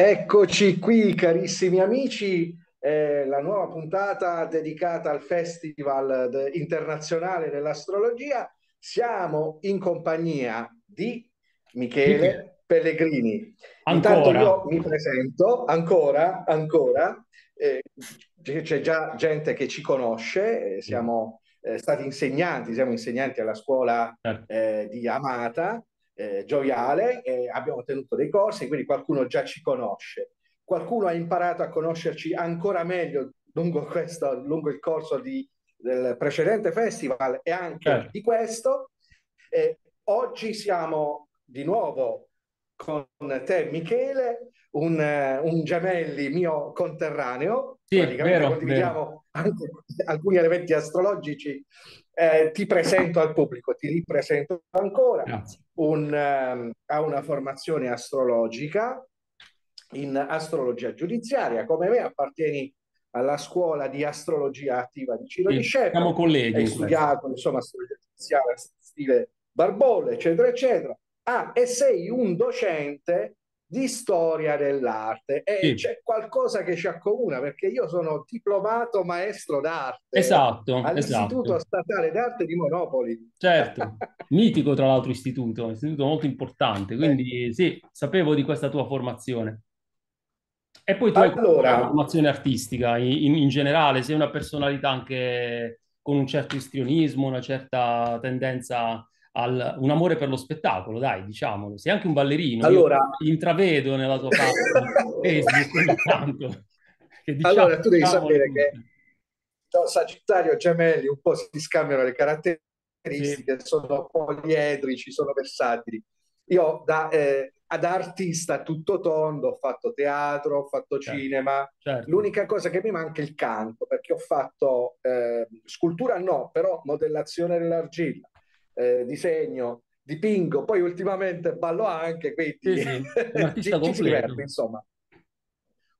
Eccoci qui carissimi amici, eh, la nuova puntata dedicata al Festival internazionale dell'astrologia. Siamo in compagnia di Michele Pellegrini. Ancora. Intanto io mi presento, ancora, ancora. Eh, c'è già gente che ci conosce, eh, siamo stati insegnanti, siamo insegnanti alla scuola certo. eh, di Amata eh, gioiale, eh, abbiamo tenuto dei corsi, quindi qualcuno già ci conosce. Qualcuno ha imparato a conoscerci ancora meglio lungo, questo, lungo il corso di, del precedente festival e anche certo. di questo. Eh, oggi siamo di nuovo con te Michele un, eh, un gemelli mio conterraneo, sì, praticamente vero, condividiamo vero. anche alcuni elementi astrologici, eh, ti presento al pubblico, ti ripresento ancora, un, um, ha una formazione astrologica in astrologia giudiziaria, come me appartieni alla scuola di astrologia attiva di Ciro sì, di Scepa. Siamo colleghi. Hai studiato, questo. insomma, astrologia stile Barbolle, eccetera, eccetera. Ah, e sei un docente di storia dell'arte e sì. c'è qualcosa che ci accomuna perché io sono diplomato maestro d'arte esatto, all'Istituto esatto. Statale d'Arte di Monopoli. Certo, mitico tra l'altro istituto, un istituto molto importante, quindi eh. sì, sapevo di questa tua formazione. E poi tu allora... hai una formazione artistica in, in generale, sei una personalità anche con un certo istrionismo, una certa tendenza al, un amore per lo spettacolo, dai, diciamolo. Sei anche un ballerino. Allora... intravedo nella tua parte Facebook tanto. Che diciamo, allora, tu devi diciamo sapere che no, Sagittario Gemelli un po' si scambiano le caratteristiche, sì. sono poliedrici, sono versatili. Io da, eh, da artista tutto tondo ho fatto teatro, ho fatto certo. cinema. Certo. L'unica cosa che mi manca è il canto, perché ho fatto eh, scultura no, però modellazione dell'argilla eh, disegno, dipingo, poi ultimamente ballo anche, quindi sì, sì. Un artista ci, diverte, insomma.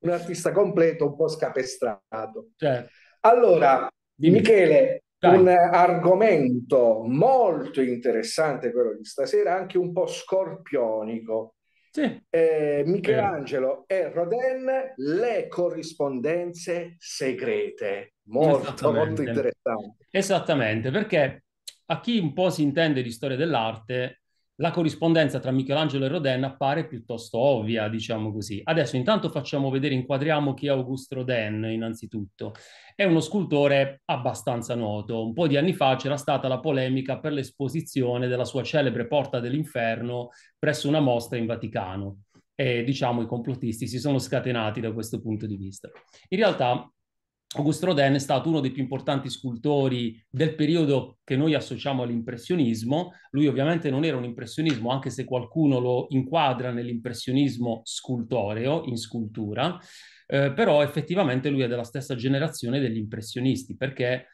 Un artista completo, un po' scapestrato. Certo. Allora, Dimmi. Michele, Dai. un argomento molto interessante quello di stasera, anche un po' scorpionico. Sì. Eh, Michelangelo eh. e Rodin, le corrispondenze segrete. Molto, molto interessante. Esattamente, perché a chi un po' si intende di storia dell'arte, la corrispondenza tra Michelangelo e Rodin appare piuttosto ovvia, diciamo così. Adesso intanto facciamo vedere, inquadriamo chi è Auguste Rodin innanzitutto. È uno scultore abbastanza noto. Un po' di anni fa c'era stata la polemica per l'esposizione della sua celebre Porta dell'Inferno presso una mostra in Vaticano. E diciamo i complottisti si sono scatenati da questo punto di vista. In realtà Auguste Rodin è stato uno dei più importanti scultori del periodo che noi associamo all'impressionismo. Lui ovviamente non era un impressionismo, anche se qualcuno lo inquadra nell'impressionismo scultoreo, in scultura, eh, però effettivamente lui è della stessa generazione degli impressionisti, perché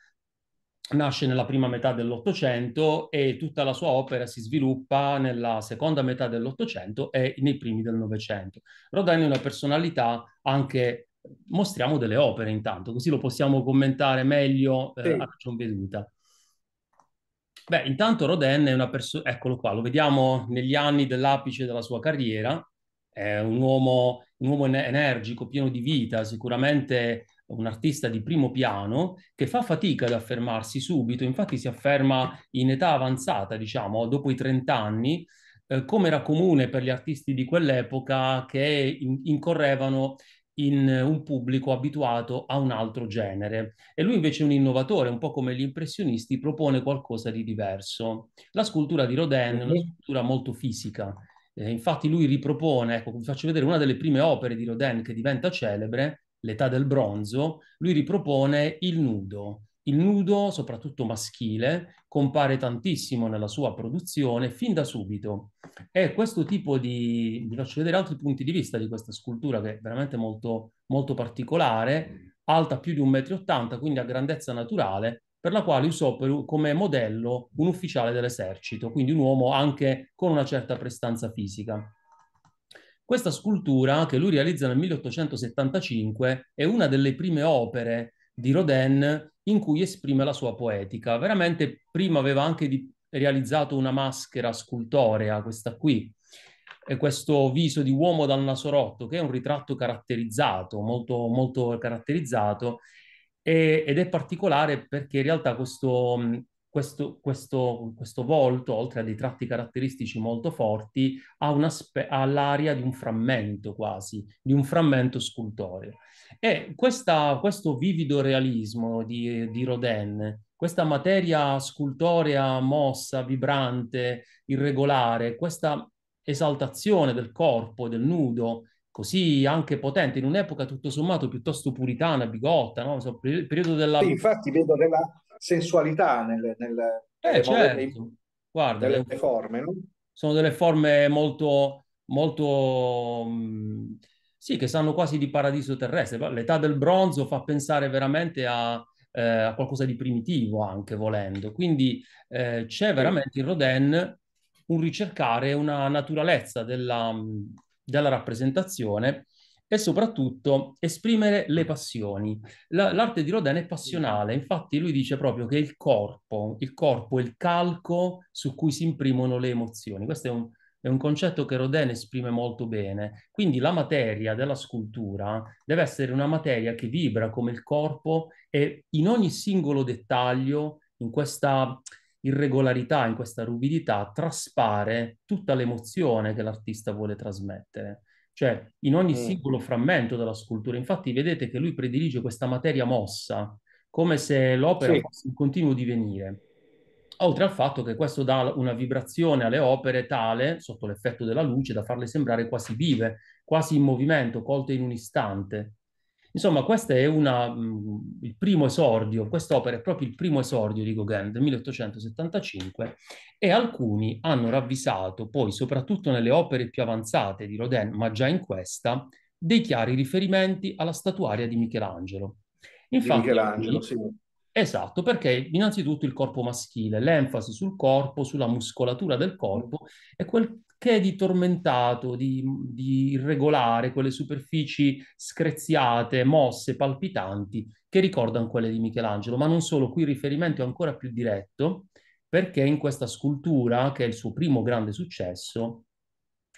nasce nella prima metà dell'Ottocento e tutta la sua opera si sviluppa nella seconda metà dell'Ottocento e nei primi del Novecento. Rodin è una personalità anche mostriamo delle opere intanto, così lo possiamo commentare meglio eh, sì. a ragion veduta. Beh, intanto Rodin è una persona, eccolo qua, lo vediamo negli anni dell'apice della sua carriera, è un uomo, un uomo energico, pieno di vita, sicuramente un artista di primo piano che fa fatica ad affermarsi subito, infatti si afferma in età avanzata, diciamo, dopo i 30 anni, eh, come era comune per gli artisti di quell'epoca che in- incorrevano in eh, un pubblico abituato a un altro genere e lui invece è un innovatore, un po' come gli impressionisti, propone qualcosa di diverso. La scultura di Rodin è una scultura molto fisica, eh, infatti lui ripropone, ecco, vi faccio vedere una delle prime opere di Rodin che diventa celebre, L'età del bronzo, lui ripropone il nudo, il nudo, soprattutto maschile, compare tantissimo nella sua produzione fin da subito e questo tipo di... vi faccio vedere altri punti di vista di questa scultura che è veramente molto, molto particolare, alta più di 1,80 m, quindi a grandezza naturale, per la quale usò per, come modello un ufficiale dell'esercito, quindi un uomo anche con una certa prestanza fisica. Questa scultura, che lui realizza nel 1875, è una delle prime opere di Rodin in cui esprime la sua poetica. Veramente prima aveva anche di, realizzato una maschera scultorea, questa qui, e questo viso di uomo dal naso rotto, che è un ritratto caratterizzato, molto, molto caratterizzato, e, ed è particolare perché in realtà questo, questo, questo, questo, volto, oltre a dei tratti caratteristici molto forti, ha, ha l'aria di un frammento quasi, di un frammento scultoreo. E questa, questo vivido realismo di, di Rodin, questa materia scultorea mossa, vibrante, irregolare, questa esaltazione del corpo, del nudo, così anche potente, in un'epoca tutto sommato piuttosto puritana, bigotta, no? So, il periodo della... Sì, infatti vedo della sensualità nel, nel, eh, certo. Modelle, Guarda, delle forme, no? Sono delle forme molto, molto mh, mm, sì, che sanno quasi di paradiso terrestre. L'età del bronzo fa pensare veramente a, eh, a qualcosa di primitivo anche volendo. Quindi eh, c'è veramente in Rodin un ricercare una naturalezza della, della rappresentazione e soprattutto esprimere le passioni. La, l'arte di Rodin è passionale, infatti lui dice proprio che il corpo, il corpo è il calco su cui si imprimono le emozioni. Questo è un, è un concetto che Rodin esprime molto bene. Quindi la materia della scultura deve essere una materia che vibra come il corpo e in ogni singolo dettaglio, in questa irregolarità, in questa ruvidità, traspare tutta l'emozione che l'artista vuole trasmettere. Cioè, in ogni mm. singolo frammento della scultura, infatti, vedete che lui predilige questa materia mossa, come se l'opera sì. fosse in continuo divenire oltre al fatto che questo dà una vibrazione alle opere tale, sotto l'effetto della luce, da farle sembrare quasi vive, quasi in movimento, colte in un istante. Insomma, questo è una, mm, il primo esordio, quest'opera è proprio il primo esordio di Gauguin del 1875 e alcuni hanno ravvisato poi, soprattutto nelle opere più avanzate di Rodin, ma già in questa, dei chiari riferimenti alla statuaria di Michelangelo. Infatti, di Michelangelo, sì Esatto, perché innanzitutto il corpo maschile, l'enfasi sul corpo, sulla muscolatura del corpo e quel che è di tormentato, di, di irregolare, quelle superfici screziate, mosse, palpitanti, che ricordano quelle di Michelangelo, ma non solo, qui il riferimento è ancora più diretto, perché in questa scultura, che è il suo primo grande successo,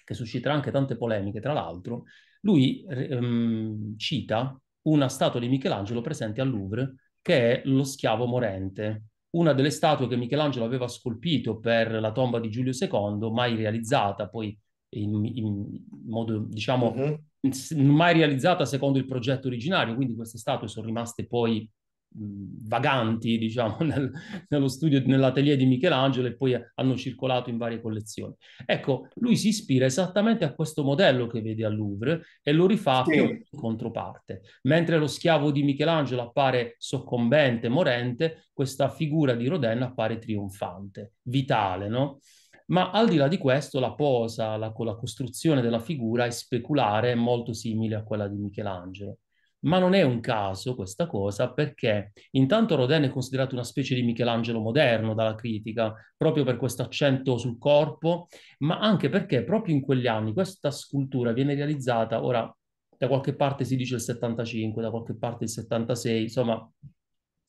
che susciterà anche tante polemiche tra l'altro, lui ehm, cita una statua di Michelangelo presente al Louvre che è lo schiavo morente, una delle statue che Michelangelo aveva scolpito per la tomba di Giulio II, mai realizzata poi in, in modo, diciamo, uh-huh. mai realizzata secondo il progetto originario, quindi queste statue sono rimaste poi vaganti, diciamo, nel, nello studio, nell'atelier di Michelangelo e poi hanno circolato in varie collezioni. Ecco, lui si ispira esattamente a questo modello che vede al Louvre e lo rifà sì. più in controparte. Mentre lo schiavo di Michelangelo appare soccombente, morente, questa figura di Rodin appare trionfante, vitale, no? Ma al di là di questo, la posa, la, la costruzione della figura è speculare, è molto simile a quella di Michelangelo ma non è un caso questa cosa perché intanto Rodin è considerato una specie di Michelangelo moderno dalla critica, proprio per questo accento sul corpo, ma anche perché proprio in quegli anni questa scultura viene realizzata, ora da qualche parte si dice il 75, da qualche parte il 76, insomma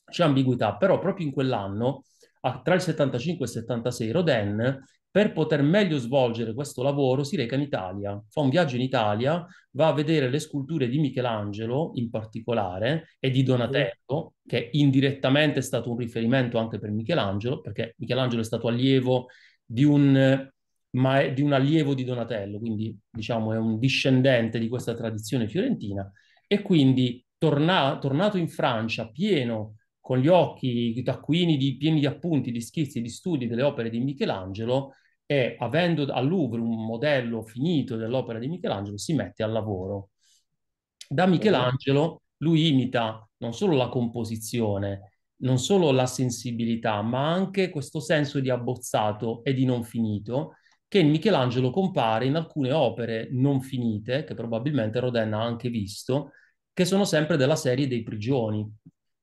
c'è ambiguità, però proprio in quell'anno, tra il 75 e il 76, Rodin per poter meglio svolgere questo lavoro si reca in Italia, fa un viaggio in Italia, va a vedere le sculture di Michelangelo in particolare e di Donatello, che indirettamente è stato un riferimento anche per Michelangelo, perché Michelangelo è stato allievo di un, ma- di un allievo di Donatello, quindi diciamo è un discendente di questa tradizione fiorentina e quindi torna- tornato in Francia pieno con gli occhi, i taccuini di, pieni di appunti, di schizzi, di studi delle opere di Michelangelo, e avendo al Louvre un modello finito dell'opera di Michelangelo si mette al lavoro. Da Michelangelo lui imita non solo la composizione, non solo la sensibilità, ma anche questo senso di abbozzato e di non finito che in Michelangelo compare in alcune opere non finite, che probabilmente Rodin ha anche visto, che sono sempre della serie dei prigioni.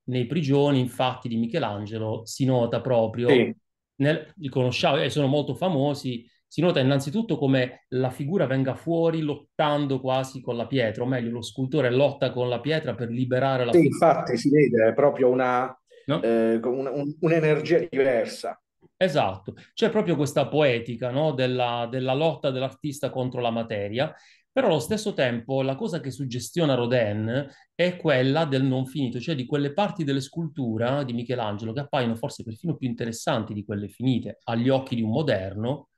Nei prigioni, infatti, di Michelangelo si nota proprio sì nel, li conosciamo e eh, sono molto famosi, si nota innanzitutto come la figura venga fuori lottando quasi con la pietra, o meglio, lo scultore lotta con la pietra per liberare la sì, pietra. infatti si vede proprio una, no? eh, un, un, un'energia diversa. Esatto, c'è proprio questa poetica no? della, della lotta dell'artista contro la materia però allo stesso tempo la cosa che suggestiona Rodin è quella del non finito, cioè di quelle parti delle sculture eh, di Michelangelo che appaiono forse perfino più interessanti di quelle finite agli occhi di un moderno.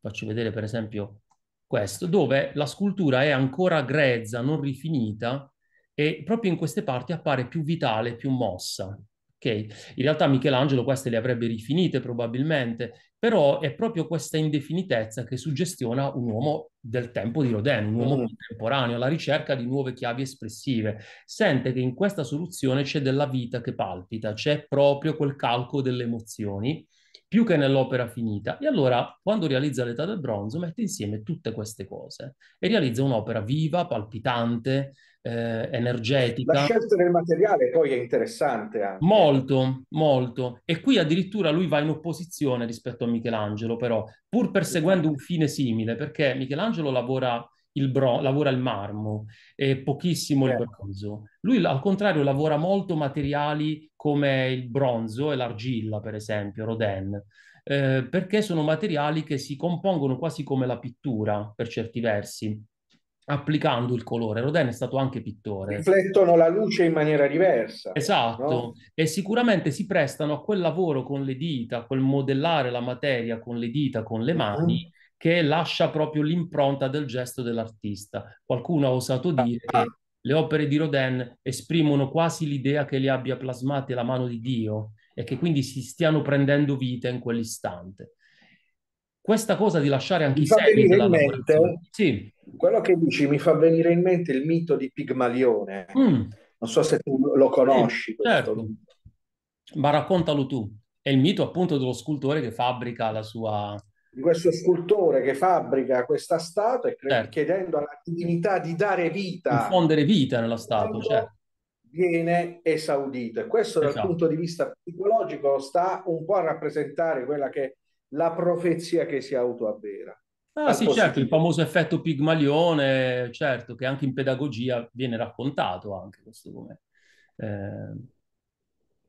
Faccio vedere per esempio questo, dove la scultura è ancora grezza, non rifinita, e proprio in queste parti appare più vitale, più mossa. Okay. In realtà Michelangelo queste le avrebbe rifinite probabilmente, però è proprio questa indefinitezza che suggestiona un uomo del tempo di Rodin, un uomo mm. contemporaneo alla ricerca di nuove chiavi espressive. Sente che in questa soluzione c'è della vita che palpita, c'è proprio quel calco delle emozioni, più che nell'opera finita. E allora, quando realizza l'età del bronzo, mette insieme tutte queste cose e realizza un'opera viva, palpitante, eh, energetica. La scelta del materiale poi è interessante. Anche. Molto, molto. E qui addirittura lui va in opposizione rispetto a Michelangelo, però, pur perseguendo un fine simile, perché Michelangelo lavora il, bro- lavora il marmo e pochissimo certo. il eh. bronzo. Lui al contrario lavora molto materiali come il bronzo e l'argilla, per esempio, Rodin. Eh, perché sono materiali che si compongono quasi come la pittura per certi versi, applicando il colore. Rodin è stato anche pittore. Riflettono la luce in maniera diversa. Esatto, no? e sicuramente si prestano a quel lavoro con le dita, a quel modellare la materia con le dita, con le mani, mm che lascia proprio l'impronta del gesto dell'artista. Qualcuno ha osato ah, dire ah. che le opere di Rodin esprimono quasi l'idea che li abbia plasmate la mano di Dio e che quindi si stiano prendendo vita in quell'istante questa cosa di lasciare anche mi i segni della mente, sì. Quello che dici mi fa venire in mente il mito di Pigmalione. Mm. Non so se tu lo conosci. Sì, certo. Ma raccontalo tu. È il mito appunto dello scultore che fabbrica la sua... Di questo scultore che fabbrica questa statua e cre- certo. chiedendo alla divinità di dare vita. Infondere vita nella statua, certo. Viene esaudito. E questo esatto. dal punto di vista psicologico sta un po' a rappresentare quella che è la profezia che si autoavvera. Ah sì, possibile. certo, il famoso effetto pigmalione, certo, che anche in pedagogia viene raccontato anche questo come... Eh...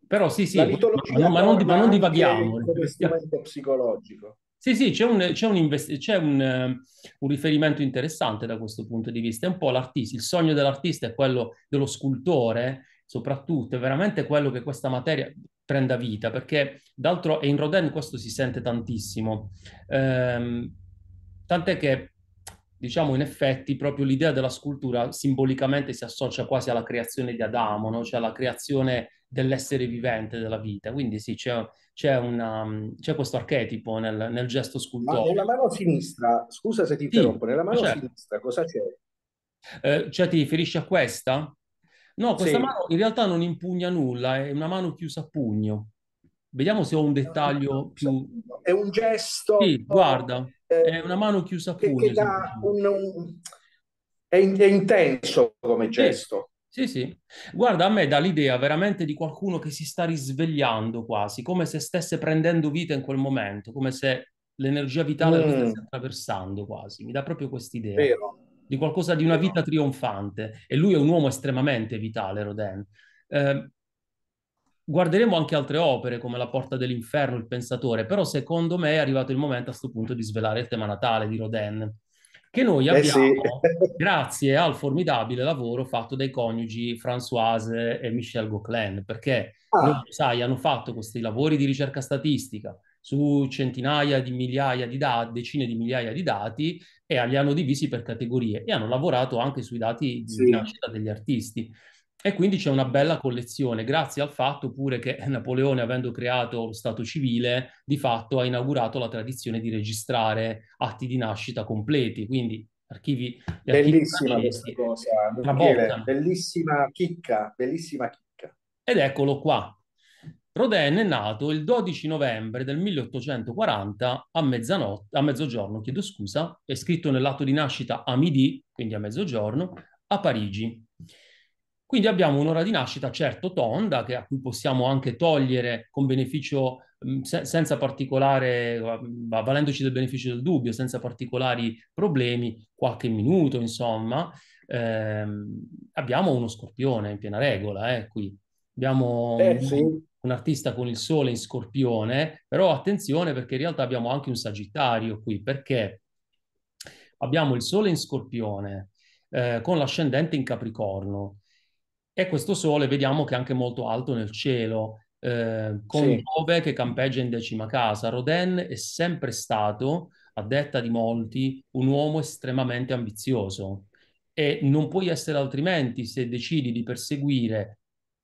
Però sì, sì, ma, ma, non, ma non divaghiamo. Come eh. strumento psicologico. Sì, sì, c'è, un, c'è, un, invest- c'è un, un, riferimento interessante da questo punto di vista. È un po' l'artista. Il sogno dell'artista è quello dello scultore soprattutto, è veramente quello che questa materia prenda vita, perché d'altro e in Rodin questo si sente tantissimo. Ehm, tant'è che, diciamo, in effetti proprio l'idea della scultura simbolicamente si associa quasi alla creazione di Adamo, no? cioè alla creazione dell'essere vivente, della vita. Quindi sì, c'è, c'è, una, c'è questo archetipo nel, nel gesto scultore. Ma nella mano sinistra, scusa se ti interrompo, sì, nella mano certo. sinistra cosa c'è? Eh, cioè ti riferisci a questa? No, questa sì. mano in realtà non impugna nulla, è una mano chiusa a pugno. Vediamo se ho un dettaglio più... È un gesto... Sì, guarda, eh, è una mano chiusa a pugno. Un, un... È, in, è, intenso come gesto. Sì, sì, sì. Guarda, a me dà l'idea veramente di qualcuno che si sta risvegliando quasi, come se stesse prendendo vita in quel momento, come se l'energia vitale mm. lo stesse mm. attraversando quasi. Mi dà proprio quest'idea. Vero di qualcosa di una vita trionfante. E lui è un uomo estremamente vitale, Rodin. Eh, guarderemo anche altre opere come La porta dell'inferno, Il pensatore, però secondo me è arrivato il momento a questo punto di svelare il tema natale di Rodin, che noi abbiamo eh sì. grazie al formidabile lavoro fatto dai coniugi Françoise e Michel Gauclin, perché ah. sai, hanno fatto questi lavori di ricerca statistica su centinaia di migliaia di dati, decine di migliaia di dati e li hanno divisi per categorie e hanno lavorato anche sui dati di sì. nascita degli artisti. E quindi c'è una bella collezione, grazie al fatto pure che Napoleone, avendo creato lo Stato civile, di fatto ha inaugurato la tradizione di registrare atti di nascita completi. Quindi archivi. Bellissima archivi questa cosa, bellissima chicca, bellissima chicca. Ed eccolo qua, Rodin è nato il 12 novembre del 1840 a, mezzanotte, a mezzogiorno, chiedo scusa, è scritto nell'atto di nascita a midi, quindi a mezzogiorno, a Parigi. Quindi abbiamo un'ora di nascita certo tonda, che a cui possiamo anche togliere con beneficio, mm, se, senza particolare, valendoci del beneficio del dubbio, senza particolari problemi, qualche minuto, insomma. Eh, abbiamo uno scorpione in piena regola, eh, qui. Abbiamo... Eh, sì un artista con il sole in scorpione, però attenzione perché in realtà abbiamo anche un sagittario qui, perché abbiamo il sole in scorpione eh, con l'ascendente in capricorno e questo sole vediamo che è anche molto alto nel cielo, eh, con sì. Giove che campeggia in decima casa. Rodin è sempre stato, a detta di molti, un uomo estremamente ambizioso e non puoi essere altrimenti se decidi di perseguire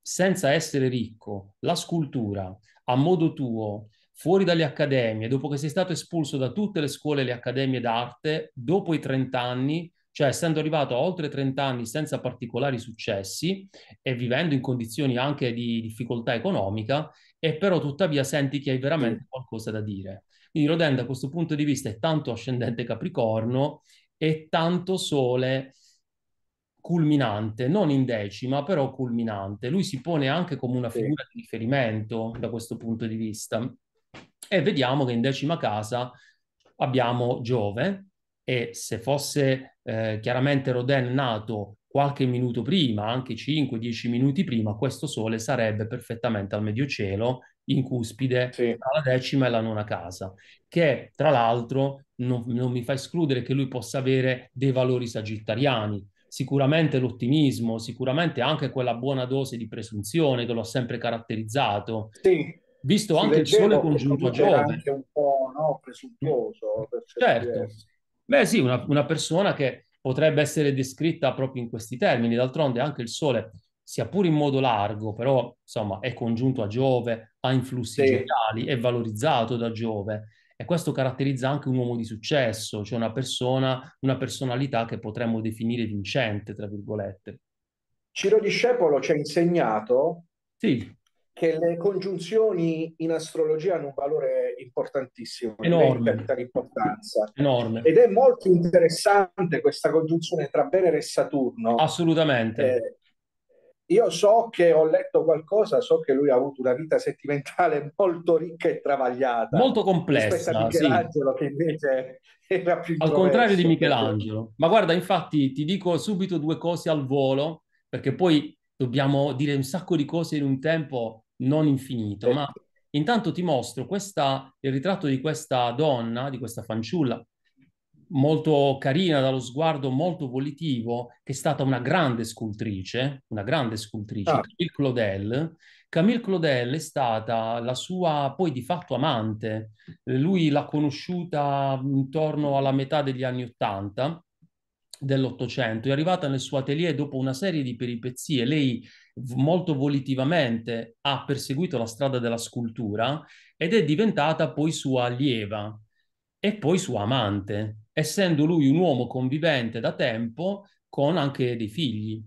senza essere ricco, la scultura a modo tuo, fuori dalle accademie, dopo che sei stato espulso da tutte le scuole e le accademie d'arte, dopo i 30 anni, cioè essendo arrivato a oltre 30 anni senza particolari successi e vivendo in condizioni anche di difficoltà economica, e però tuttavia senti che hai veramente qualcosa da dire. Quindi Rodenda da questo punto di vista è tanto ascendente Capricorno e tanto Sole culminante, non in decima, però culminante. Lui si pone anche come una figura di riferimento da questo punto di vista. E vediamo che in decima casa abbiamo Giove e se fosse eh, chiaramente Rodin nato qualche minuto prima, anche 5-10 minuti prima, questo sole sarebbe perfettamente al medio cielo in cuspide sì. tra la decima e la nona casa, che tra l'altro non, non mi fa escludere che lui possa avere dei valori sagittariani, sicuramente l'ottimismo, sicuramente anche quella buona dose di presunzione che l'ho sempre caratterizzato. Sì. Visto sì, anche il sole congiunto a Giove. Anche un po' no, presuntuoso. Mm. certo. Beh sì, una, una persona che potrebbe essere descritta proprio in questi termini. D'altronde anche il sole sia pure in modo largo, però insomma è congiunto a Giove, ha influssi sì. è valorizzato da Giove. E questo caratterizza anche un uomo di successo, cioè una persona, una personalità che potremmo definire vincente, tra virgolette. Ciro Discepolo ci ha insegnato sì. che le congiunzioni in astrologia hanno un valore importantissimo, enorme, importanza. enorme. Ed è molto interessante questa congiunzione tra Venere e Saturno. Assolutamente. Eh, io so che ho letto qualcosa, so che lui ha avuto una vita sentimentale molto ricca e travagliata. Molto complessa. Michelangelo, sì. che invece era più... Al contrario di Michelangelo. Ma guarda, infatti ti dico subito due cose al volo, perché poi dobbiamo dire un sacco di cose in un tempo non infinito, eh. ma intanto ti mostro questa, il ritratto di questa donna, di questa fanciulla, molto carina dallo sguardo molto volitivo, che è stata una grande scultrice, una grande scultrice, ah. Camille Claudel. Camille Claudel è stata la sua poi di fatto amante, lui l'ha conosciuta intorno alla metà degli anni Ottanta dell'Ottocento, è arrivata nel suo atelier dopo una serie di peripezie, lei molto volitivamente ha perseguito la strada della scultura ed è diventata poi sua allieva e poi sua amante essendo lui un uomo convivente da tempo con anche dei figli.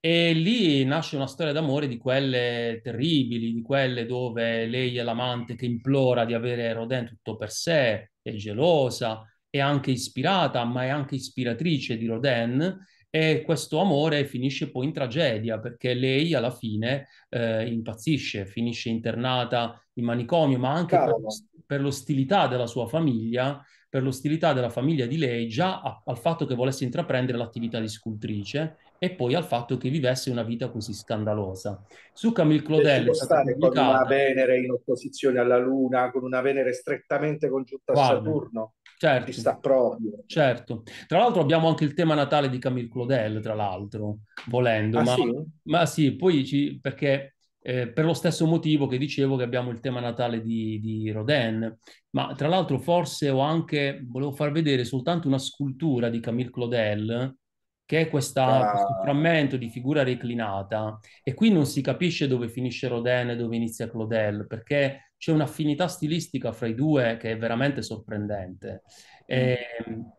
E lì nasce una storia d'amore di quelle terribili, di quelle dove lei è l'amante che implora di avere Rodin tutto per sé, è gelosa, è anche ispirata, ma è anche ispiratrice di Rodin e questo amore finisce poi in tragedia perché lei alla fine eh, impazzisce, finisce internata in manicomio, ma anche per, l'ostilità della sua famiglia per l'ostilità della famiglia di lei già a, al fatto che volesse intraprendere l'attività di scultrice e poi al fatto che vivesse una vita così scandalosa. Su Camille Claudel è stata pubblicata... con una Venere in opposizione alla Luna, con una Venere strettamente congiunta a Saturno. Certo. Ci sta proprio. Certo. Tra l'altro abbiamo anche il tema natale di Camille Claudel, tra l'altro, volendo. Ah, ma, sì? ma sì, poi ci, perché eh, per lo stesso motivo che dicevo che abbiamo il tema natale di, di Rodin, ma tra l'altro forse ho anche, volevo far vedere soltanto una scultura di Camille Claudel, che è questa, ah. questo frammento di figura reclinata, e qui non si capisce dove finisce Rodin e dove inizia Claudel, perché c'è un'affinità stilistica fra i due che è veramente sorprendente. E, mm ehm,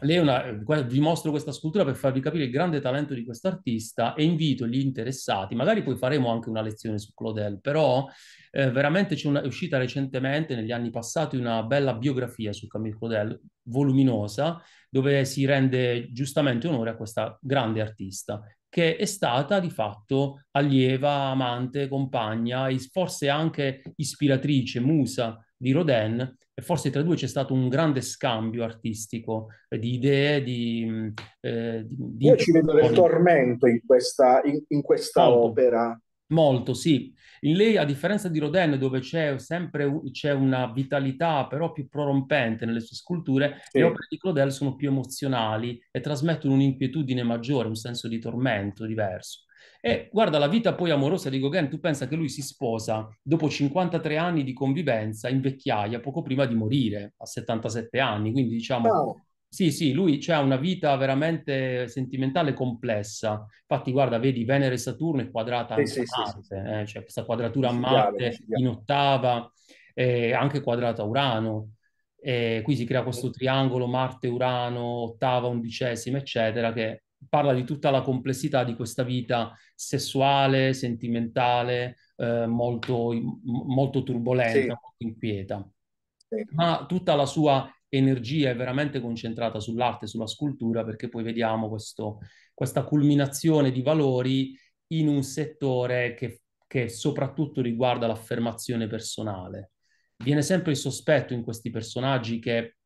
lei una, vi mostro questa scultura per farvi capire il grande talento di quest'artista e invito gli interessati, magari poi faremo anche una lezione su Claudel, però eh, veramente c'è una, è uscita recentemente, negli anni passati, una bella biografia su Camille Claudel, voluminosa, dove si rende giustamente onore a questa grande artista, che è stata di fatto allieva, amante, compagna forse anche ispiratrice, musa di Rodin e forse tra i due c'è stato un grande scambio artistico eh, di idee, di... Mm, eh, di, di Io ci vedo del tormento in questa, in, in questa molto, opera. Molto, sì. In lei, a differenza di Rodin, dove c'è sempre c'è una vitalità però più prorompente nelle sue sculture, sì. le opere di Claudel sono più emozionali e trasmettono un'inquietudine maggiore, un senso di tormento diverso. E guarda la vita poi amorosa di Gauguin, tu pensa che lui si sposa dopo 53 anni di convivenza in vecchiaia, poco prima di morire, a 77 anni, quindi diciamo... Oh. Sì, sì, lui ha una vita veramente sentimentale complessa. Infatti, guarda, vedi Venere e Saturno è quadrata sì, sì, Marte, sì, eh? c'è cioè, questa quadratura a Marte in ottava, eh, anche quadrata a Urano. Eh, qui si crea questo triangolo Marte-Urano, ottava, undicesima, eccetera, che parla di tutta la complessità di questa vita sessuale, sentimentale, eh, molto, molto, turbolenta, sì. molto inquieta. Sì. Ma tutta la sua energia è veramente concentrata sull'arte, sulla scultura, perché poi vediamo questo, questa culminazione di valori in un settore che, che soprattutto riguarda l'affermazione personale. Viene sempre il sospetto in questi personaggi che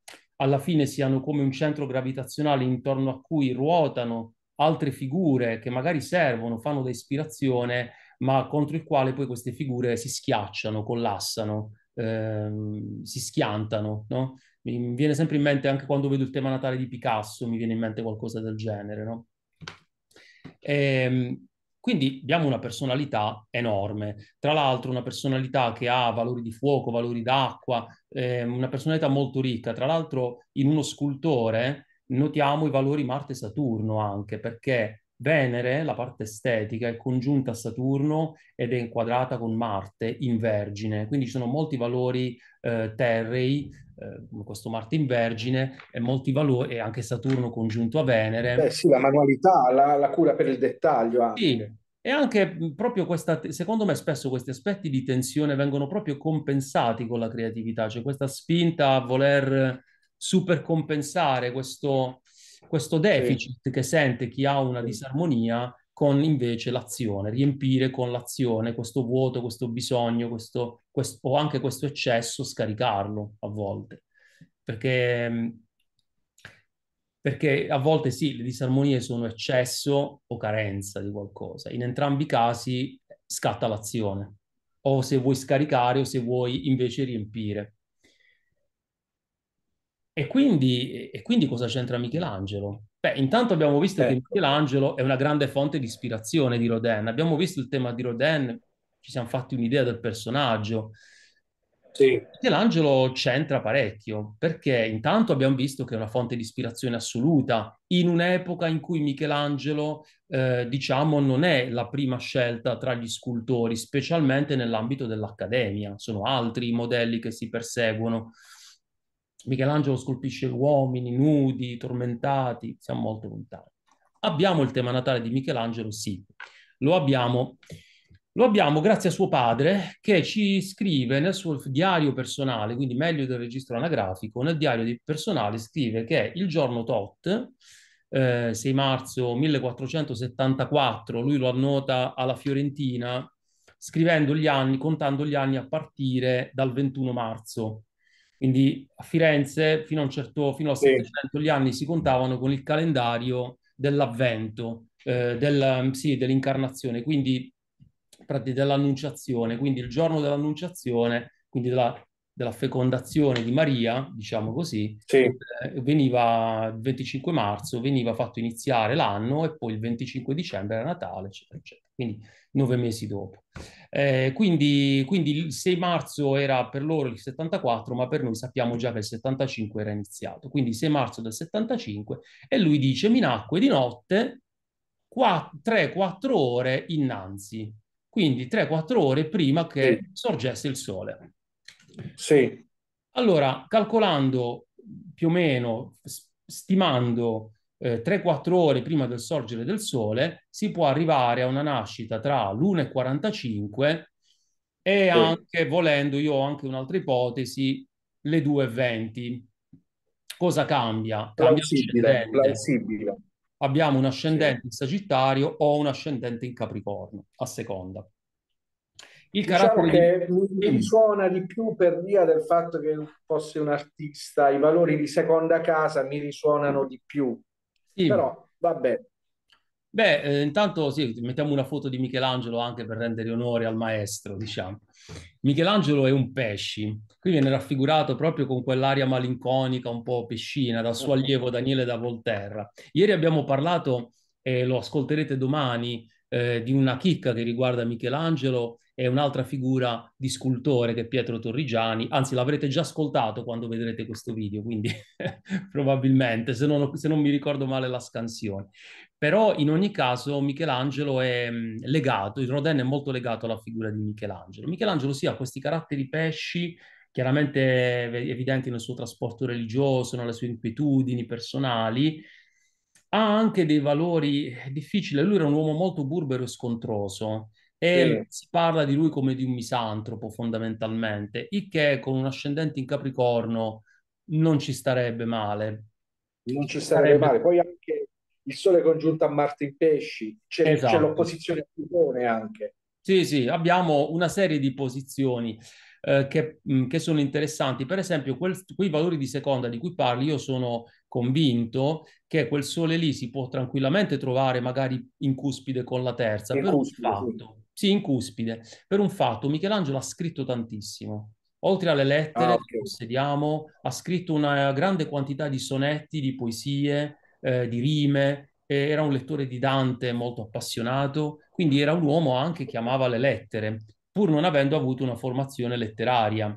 alla fine siano come un centro gravitazionale intorno a cui ruotano altre figure che magari servono, fanno da ispirazione, ma contro il quale poi queste figure si schiacciano, collassano, ehm, si schiantano. No? Mi viene sempre in mente, anche quando vedo il tema natale di Picasso, mi viene in mente qualcosa del genere. No? Ehm, quindi abbiamo una personalità enorme, tra l'altro una personalità che ha valori di fuoco, valori d'acqua, eh, una personalità molto ricca. Tra l'altro in uno scultore notiamo i valori Marte Saturno anche, perché Venere, la parte estetica, è congiunta a Saturno ed è inquadrata con Marte in Vergine, quindi ci sono molti valori eh, terrei eh, questo Marte in Vergine e molti valori, e anche Saturno congiunto a Venere. Beh sì, la manualità, la, la cura per il dettaglio anche. Sì. E anche proprio questa, secondo me spesso questi aspetti di tensione vengono proprio compensati con la creatività, cioè questa spinta a voler supercompensare questo, questo deficit sì. che sente chi ha una disarmonia con invece l'azione, riempire con l'azione questo vuoto, questo bisogno, questo, quest- o anche questo eccesso scaricarlo a volte, perché, mm, perché a volte sì, le disarmonie sono eccesso o carenza di qualcosa, in entrambi i casi eh, scatta l'azione, o se vuoi scaricare o se vuoi invece riempire. E quindi, e quindi, cosa c'entra Michelangelo? Beh, intanto abbiamo visto ecco. che Michelangelo è una grande fonte di ispirazione di Rodin. Abbiamo visto il tema di Rodin ci siamo fatti un'idea del personaggio. Sì. Michelangelo c'entra parecchio, perché intanto abbiamo visto che è una fonte di ispirazione assoluta, in un'epoca in cui Michelangelo, eh, diciamo, non è la prima scelta tra gli scultori, specialmente nell'ambito dell'accademia, sono altri i modelli che si perseguono. Michelangelo scolpisce uomini nudi, tormentati, siamo molto lontani. Abbiamo il tema natale di Michelangelo? Sì, lo abbiamo. Lo abbiamo grazie a suo padre che ci scrive nel suo diario personale, quindi meglio del registro anagrafico, nel diario personale scrive che il giorno tot, eh, 6 marzo 1474, lui lo annota alla Fiorentina scrivendo gli anni, contando gli anni a partire dal 21 marzo. Quindi a Firenze fino, a un certo, fino al sì. gli anni si contavano con il calendario dell'avvento, eh, del, sì, dell'incarnazione. Quindi dell'annunciazione, quindi il giorno dell'annunciazione, quindi della, della fecondazione di Maria, diciamo così, sì. Eh, veniva il 25 marzo, veniva fatto iniziare l'anno e poi il 25 dicembre era Natale, eccetera, eccetera. Quindi nove mesi dopo. Eh, quindi, quindi il 6 marzo era per loro il 74, ma per noi sappiamo già che il 75 era iniziato. Quindi 6 marzo del 75 e lui dice mi nacque di notte 3-4 ore innanzi quindi 3-4 ore prima che sì. sorgesse il sole. Sì. Allora, calcolando più o meno, stimando eh, 3-4 ore prima del sorgere del sole, si può arrivare a una nascita tra l'1.45 e 45 sì. anche, volendo, io ho anche un'altra ipotesi, le 2 e 20. Cosa cambia? Cambia plausibile, plausibile abbiamo un ascendente in Sagittario o un ascendente in Capricorno, a seconda. Il diciamo carattere di... mi, mi suona di più per via del fatto che fosse un artista, i valori di seconda casa mi risuonano di più. Sì. Però vabbè, Beh, eh, intanto sì, mettiamo una foto di Michelangelo anche per rendere onore al maestro, diciamo. Michelangelo è un pesci, qui viene raffigurato proprio con quell'aria malinconica, un po' pescina, dal suo allievo Daniele da Volterra. Ieri abbiamo parlato, e lo ascolterete domani, eh, di una chicca che riguarda Michelangelo e un'altra figura di scultore che è Pietro Torrigiani, anzi l'avrete già ascoltato quando vedrete questo video, quindi probabilmente, se non, se non mi ricordo male la scansione però in ogni caso Michelangelo è mm, legato, il Rodin è molto legato alla figura di Michelangelo. Michelangelo sì ha questi caratteri pesci, chiaramente eh, evidenti nel suo trasporto religioso, nelle sue inquietudini personali, ha anche dei valori eh, difficili, lui era un uomo molto burbero e scontroso e sì. si parla di lui come di un misantropo fondamentalmente, il che con un ascendente in Capricorno non ci starebbe male. Non ci starebbe, starebbe male, poi anche il Sole congiunto a Marte in Pesci, c'è, esatto. c'è l'opposizione a Plutone anche. Sì, sì, abbiamo una serie di posizioni. Eh, che, mh, che, sono interessanti. Per esempio, quel, quei valori di seconda di cui parli, io sono convinto che quel sole lì si può tranquillamente trovare magari in cuspide con la terza. In per cuspide, un fatto, sì. sì. in cuspide. Per un fatto, Michelangelo ha scritto tantissimo. Oltre alle lettere ah, okay. che possediamo, ha scritto una grande quantità di sonetti, di poesie, eh, di rime, eh, era un lettore di Dante molto appassionato, quindi era un uomo anche che amava le lettere, pur non avendo avuto una formazione letteraria.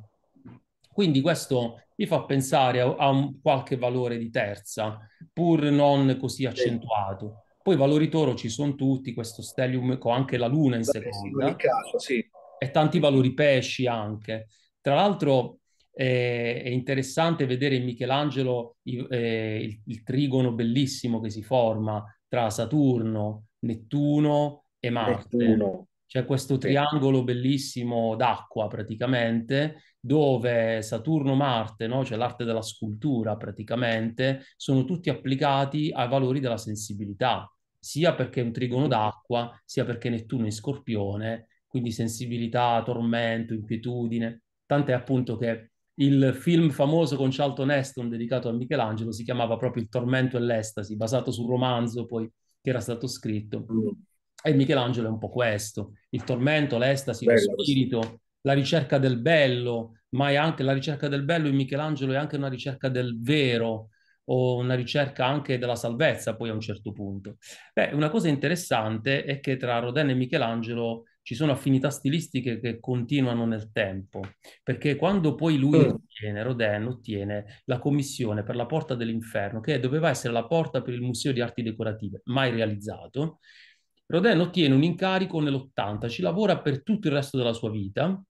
Quindi questo mi fa pensare a, a un, qualche valore di terza, pur non così accentuato. Poi valori toro ci sono tutti, questo stellium con anche la luna in seconda. Caso, sì. E tanti valori pesci anche. Tra l'altro è interessante vedere in Michelangelo eh, il, il, trigono bellissimo che si forma tra Saturno, Nettuno e Marte. Nettuno. C'è questo triangolo bellissimo d'acqua praticamente, dove Saturno-Marte, no? cioè l'arte della scultura praticamente, sono tutti applicati ai valori della sensibilità, sia perché è un trigono d'acqua, sia perché Nettuno è in scorpione, quindi sensibilità, tormento, inquietudine. Tant'è appunto che il film famoso con Charlton Heston dedicato a Michelangelo si chiamava proprio Il tormento e l'estasi, basato sul romanzo poi che era stato scritto. E Michelangelo è un po' questo, il tormento, l'estasi, Bello, lo spirito, la ricerca del bello, ma è anche la ricerca del bello in Michelangelo è anche una ricerca del vero o una ricerca anche della salvezza poi a un certo punto. Beh, una cosa interessante è che tra Rodin e Michelangelo ci sono affinità stilistiche che continuano nel tempo, perché quando poi lui mm. ottiene, Rodin ottiene la commissione per la Porta dell'Inferno, che doveva essere la porta per il Museo di Arti Decorative, mai realizzato, Rodin ottiene un incarico nell'80, ci lavora per tutto il resto della sua vita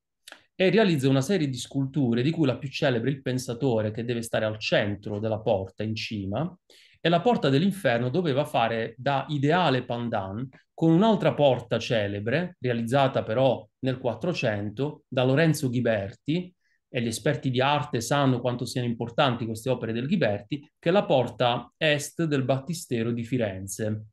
e realizza una serie di sculture, di cui la più celebre, il pensatore, che deve stare al centro della porta, in cima, e la porta dell'inferno doveva fare da ideale pandan con un'altra porta celebre, realizzata però nel 400 da Lorenzo Ghiberti, e gli esperti di arte sanno quanto siano importanti queste opere del Ghiberti, che è la porta est del battistero di Firenze.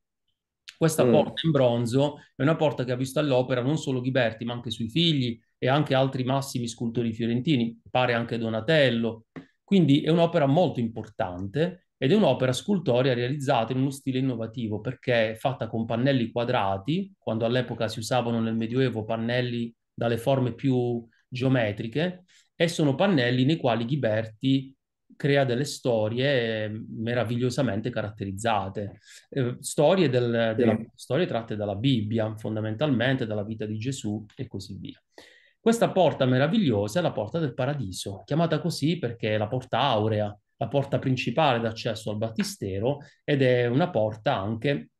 Questa mm. porta in bronzo è una porta che ha visto all'opera non solo Ghiberti, ma anche suoi figli e anche altri massimi scultori fiorentini, pare anche Donatello. Quindi è un'opera molto importante ed è un'opera scultoria realizzata in uno stile innovativo perché è fatta con pannelli quadrati, quando all'epoca si usavano nel Medioevo pannelli dalle forme più geometriche, e sono pannelli nei quali Ghiberti crea delle storie ehm, meravigliosamente caratterizzate, eh, storie, del, della, sì. storie tratte dalla Bibbia fondamentalmente, dalla vita di Gesù e così via. Questa porta meravigliosa è la porta del paradiso, chiamata così perché è la porta aurea, la porta principale d'accesso al battistero ed è una porta anche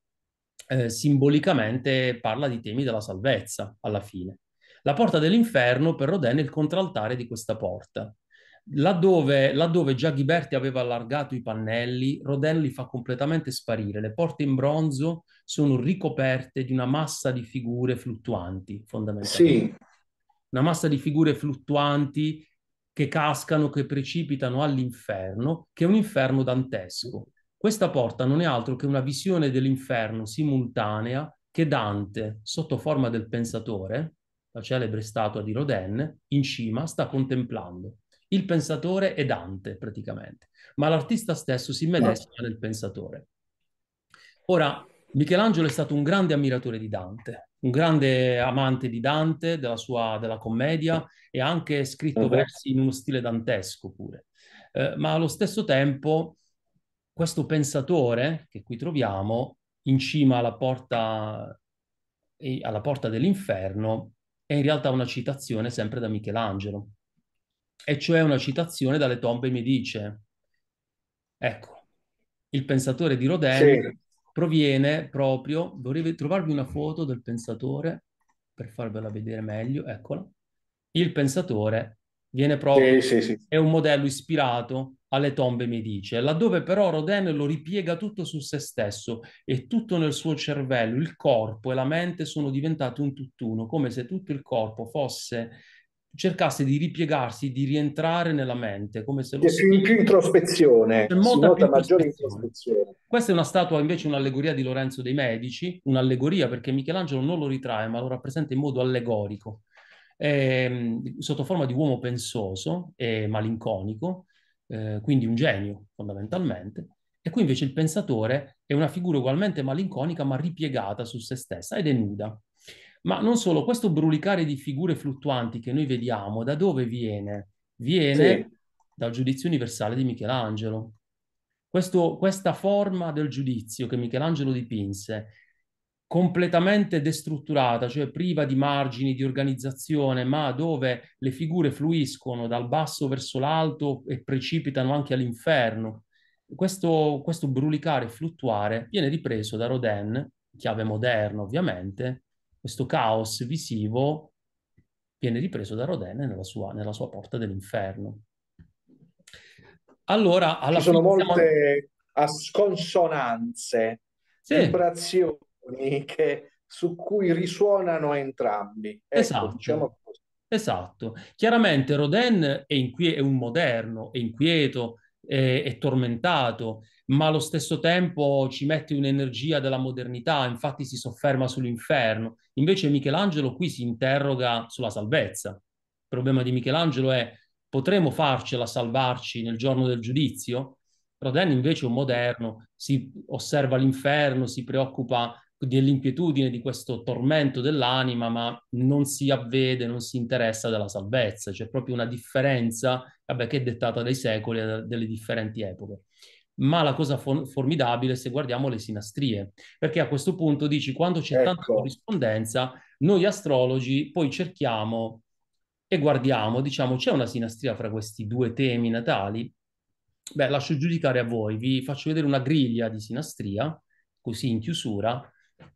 eh, simbolicamente parla di temi della salvezza alla fine. La porta dell'inferno per Rodin è il contraltare di questa porta. Laddove, laddove già Ghiberti aveva allargato i pannelli, Rodin li fa completamente sparire. Le porte in bronzo sono ricoperte di una massa di figure fluttuanti, fondamentalmente. Sì. Una massa di figure fluttuanti che cascano, che precipitano all'inferno, che è un inferno dantesco. Questa porta non è altro che una visione dell'inferno simultanea che Dante, sotto forma del pensatore, la celebre statua di Rodin, in cima sta contemplando. Il pensatore è Dante, praticamente, ma l'artista stesso si medesima nel pensatore. Ora, Michelangelo è stato un grande ammiratore di Dante, un grande amante di Dante, della sua della commedia e ha anche scritto uh-huh. versi in uno stile dantesco pure. Eh, ma allo stesso tempo questo pensatore che qui troviamo in cima alla porta, alla porta dell'inferno è in realtà una citazione sempre da Michelangelo, e cioè una citazione dalle tombe mi dice, ecco, il pensatore di Rodin sì proviene proprio, vorrei trovarvi una foto del pensatore per farvela vedere meglio, eccola. Il pensatore viene proprio, sì, sì, sì. è un modello ispirato alle tombe medice, laddove però Rodin lo ripiega tutto su se stesso e tutto nel suo cervello, il corpo e la mente sono diventati un tutt'uno, come se tutto il corpo fosse cercasse di ripiegarsi, di rientrare nella mente, come se... C'è fosse... più, più introspezione, C'è cioè, molta più maggiore introspezione. Questa è una statua, invece, un'allegoria di Lorenzo dei Medici, un'allegoria perché Michelangelo non lo ritrae, ma lo rappresenta in modo allegorico, ehm, sotto forma di uomo pensoso e malinconico, eh, quindi un genio, fondamentalmente. E qui invece il pensatore è una figura ugualmente malinconica ma ripiegata su se stessa ed è nuda. Ma non solo, questo brulicare di figure fluttuanti che noi vediamo, da dove viene? Viene sì. dal giudizio universale di Michelangelo. Questo, questa forma del giudizio che Michelangelo dipinse, completamente destrutturata, cioè priva di margini di organizzazione, ma dove le figure fluiscono dal basso verso l'alto e precipitano anche all'inferno. Questo, questo brulicare e fluttuare viene ripreso da Rodin, chiave moderna ovviamente, questo caos visivo viene ripreso da Rodin nella sua, nella sua porta dell'inferno. Allora, alla Ci sono molte siamo... sconsonanze, sì. vibrazioni che, su cui risuonano entrambi. Ecco, esatto. Diciamo esatto. Chiaramente Rodin è, inquie- è un moderno, è inquieto, e, e tormentato, ma allo stesso tempo ci mette un'energia della modernità, infatti si sofferma sull'inferno. Invece Michelangelo qui si interroga sulla salvezza. Il problema di Michelangelo è potremo farcela salvarci nel giorno del giudizio? Rodin invece è un moderno, si osserva l'inferno, si preoccupa dell'inquietudine, di questo tormento dell'anima, ma non si avvede, non si interessa della salvezza. C'è proprio una differenza vabbè, che è dettata dai secoli e eh, dalle differenti epoche. Ma la cosa for- formidabile è se guardiamo le sinastrie, perché a questo punto dici quando c'è ecco. tanta corrispondenza, noi astrologi poi cerchiamo e guardiamo, diciamo c'è una sinastria fra questi due temi natali. Beh, lascio giudicare a voi, vi faccio vedere una griglia di sinastria, così in chiusura,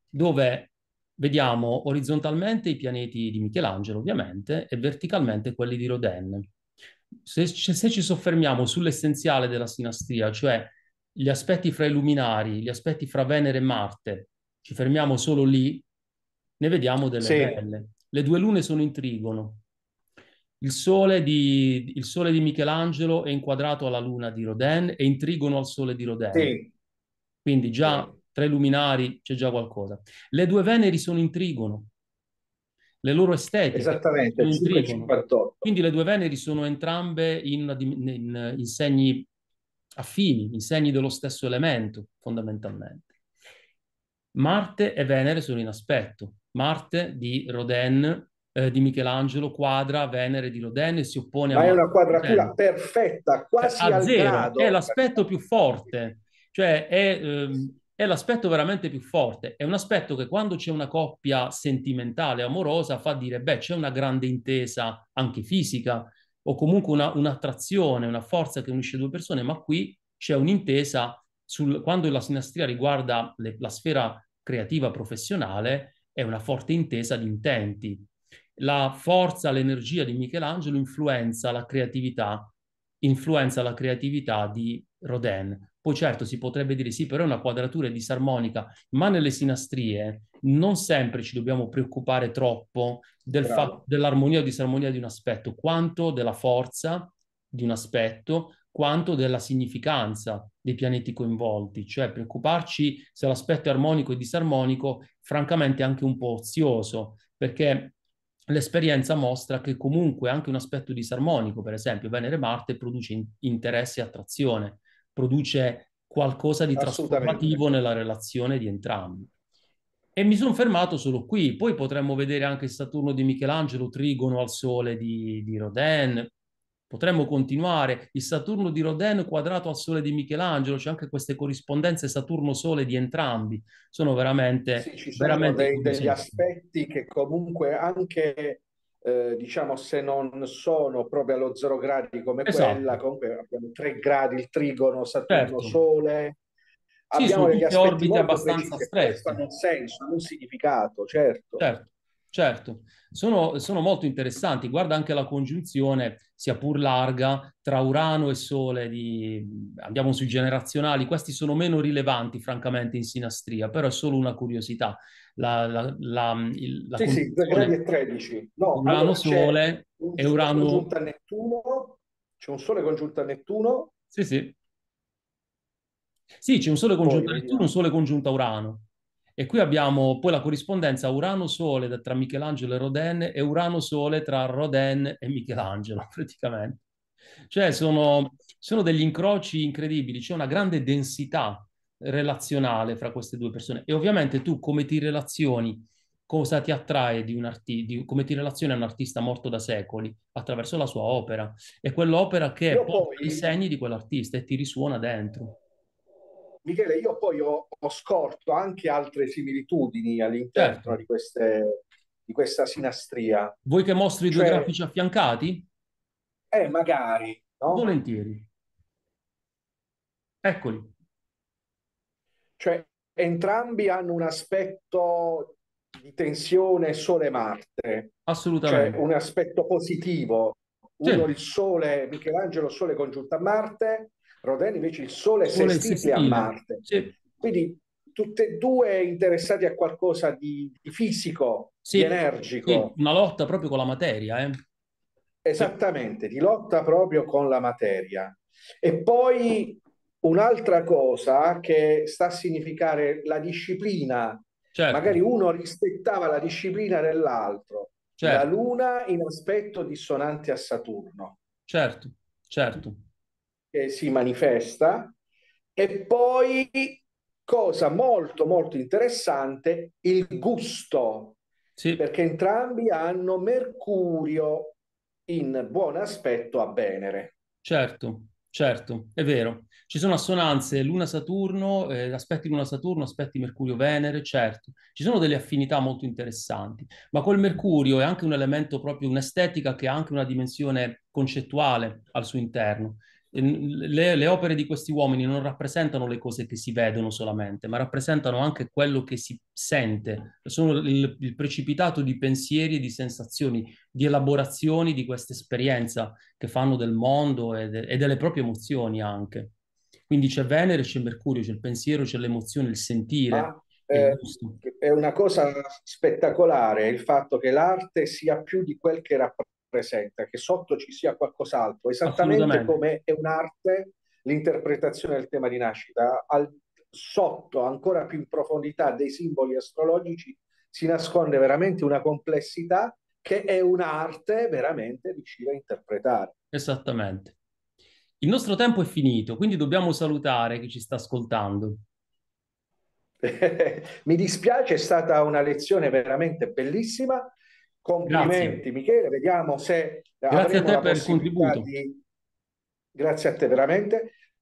dove vediamo orizzontalmente i pianeti di Michelangelo, ovviamente, e verticalmente quelli di Rodin. Se, se ci soffermiamo sull'essenziale della sinastria, cioè gli aspetti fra i luminari, gli aspetti fra Venere e Marte, ci fermiamo solo lì, ne vediamo delle sì. belle. Le due lune sono in trigono. Il sole, di, il sole, di, Michelangelo è inquadrato alla luna di Rodin e in trigono al sole di Rodin. Sì. Quindi già tra i luminari c'è già qualcosa. Le due Veneri sono in trigono, le loro estetiche Esattamente, sono in trigono. 58. Quindi le due Veneri sono entrambe in, in, in segni affini, in segni dello stesso elemento, fondamentalmente. Marte e Venere sono in aspetto. Marte di Rodin, eh, di Michelangelo, quadra Venere di Rodin e si oppone a... Ma è una quadratura perfetta, quasi cioè, a zero. Grado. È l'aspetto più forte, cioè è, ehm, è l'aspetto veramente più forte, è un aspetto che quando c'è una coppia sentimentale, amorosa, fa dire, beh, c'è una grande intesa anche fisica o comunque una, un'attrazione, una forza che unisce due persone, ma qui c'è un'intesa sul, quando la sinastria riguarda le, la sfera creativa professionale, è una forte intesa di intenti. La forza, l'energia di Michelangelo influenza la creatività, influenza la creatività di Rodin. Poi certo si potrebbe dire sì, però è una quadratura disarmonica, ma nelle sinastrie non sempre ci dobbiamo preoccupare troppo del fa- dell'armonia o disarmonia di un aspetto, quanto della forza di un aspetto, quanto della significanza dei pianeti coinvolti. Cioè preoccuparci se l'aspetto è armonico e disarmonico, francamente è anche un po' ozioso, perché l'esperienza mostra che comunque anche un aspetto disarmonico, per esempio Venere-Marte, produce in- interesse e attrazione produce qualcosa di trasformativo nella relazione di entrambi. E mi sono fermato solo qui, poi potremmo vedere anche il Saturno di Michelangelo, Trigono al Sole di, di Rodin, potremmo continuare, il Saturno di Rodin quadrato al Sole di Michelangelo, c'è anche queste corrispondenze Saturno-Sole di entrambi, sono veramente... Sì, ci sono veramente dei, degli aspetti che comunque anche eh, diciamo se non sono proprio allo zero gradi come esatto. quella, comunque abbiamo 3 gradi, il trigono, Saturno, certo. Sole, sì, abbiamo degli aspetti orbite abbastanza strette. Hanno un senso, un significato, certo. Certo, certo. Sono, sono, molto interessanti. Guarda anche la congiunzione, sia pur larga, tra Urano e Sole, di... andiamo sui generazionali, questi sono meno rilevanti francamente in sinastria, però è solo una curiosità la, la, la, il, la sì, sì, 2 gradi e 13. No, Urano allora Sole e Urano A Nettuno. C'è un Sole congiunto a Nettuno. Sì, sì. Sì, c'è un Sole congiunto a Nettuno, un Sole congiunto a Urano. E qui abbiamo poi la corrispondenza Urano-Sole tra Michelangelo e Rodin e Urano-Sole tra Rodin e Michelangelo, praticamente. Cioè sono, sono degli incroci incredibili, c'è una grande densità relazionale fra queste due persone e ovviamente tu come ti relazioni, cosa ti attrae di un artista, come ti relazioni a un artista morto da secoli attraverso la sua opera e quell'opera che io porta poi... i segni di quell'artista e ti risuona dentro. Michele, io poi ho, ho scorto anche altre similitudini all'interno certo. di, queste, di, questa sinastria. Vuoi che mostri cioè... due grafici affiancati? Eh, magari. No? Volentieri. Eccoli. Cioè, entrambi hanno un aspetto di tensione Sole-Marte. Assolutamente. Cioè, un aspetto positivo. Uno sì. il Sole, Michelangelo, Sole congiunto a Marte, Rodin invece il Sole, sole sestile a Marte. Sì. Quindi tutti e due interessati a qualcosa di, di fisico, sì, di energico. Sì, una lotta proprio con la materia. Eh. Esattamente, di lotta proprio con la materia. E poi un'altra cosa che sta a significare la disciplina. Certo. Magari uno rispettava la disciplina dell'altro. Certo. La Luna in aspetto dissonante a Saturno. Certo, certo. Che si manifesta. E poi, cosa molto, molto interessante, il gusto. Sì. Perché entrambi hanno Mercurio in buon aspetto a Venere. Certo, Certo, è vero. Ci sono assonanze Luna-Saturno, eh, aspetti Luna-Saturno, aspetti Mercurio-Venere, certo. Ci sono delle affinità molto interessanti, ma quel Mercurio è anche un elemento proprio, un'estetica che ha anche una dimensione concettuale al suo interno le, le, opere di questi uomini non rappresentano le cose che si vedono solamente, ma rappresentano anche quello che si sente, sono il, il precipitato di pensieri e di sensazioni, di elaborazioni di questa esperienza che fanno del mondo e, de, e delle proprie emozioni anche. Quindi c'è Venere, c'è Mercurio, c'è il pensiero, c'è l'emozione, il sentire. Ah. Eh, è una cosa spettacolare il fatto che l'arte sia più di quel che rappresenta rappresenta, che sotto ci sia qualcos'altro, esattamente come è un'arte l'interpretazione del tema di nascita, al, sotto ancora più in profondità dei simboli astrologici si nasconde veramente una complessità che è un'arte veramente riuscire a interpretare. Esattamente. Il nostro tempo è finito, quindi dobbiamo salutare chi ci sta ascoltando. Mi dispiace, è stata una lezione veramente bellissima. Complimenti Grazie. Michele, vediamo se... Grazie a te per il contributo. Di... Grazie a te veramente.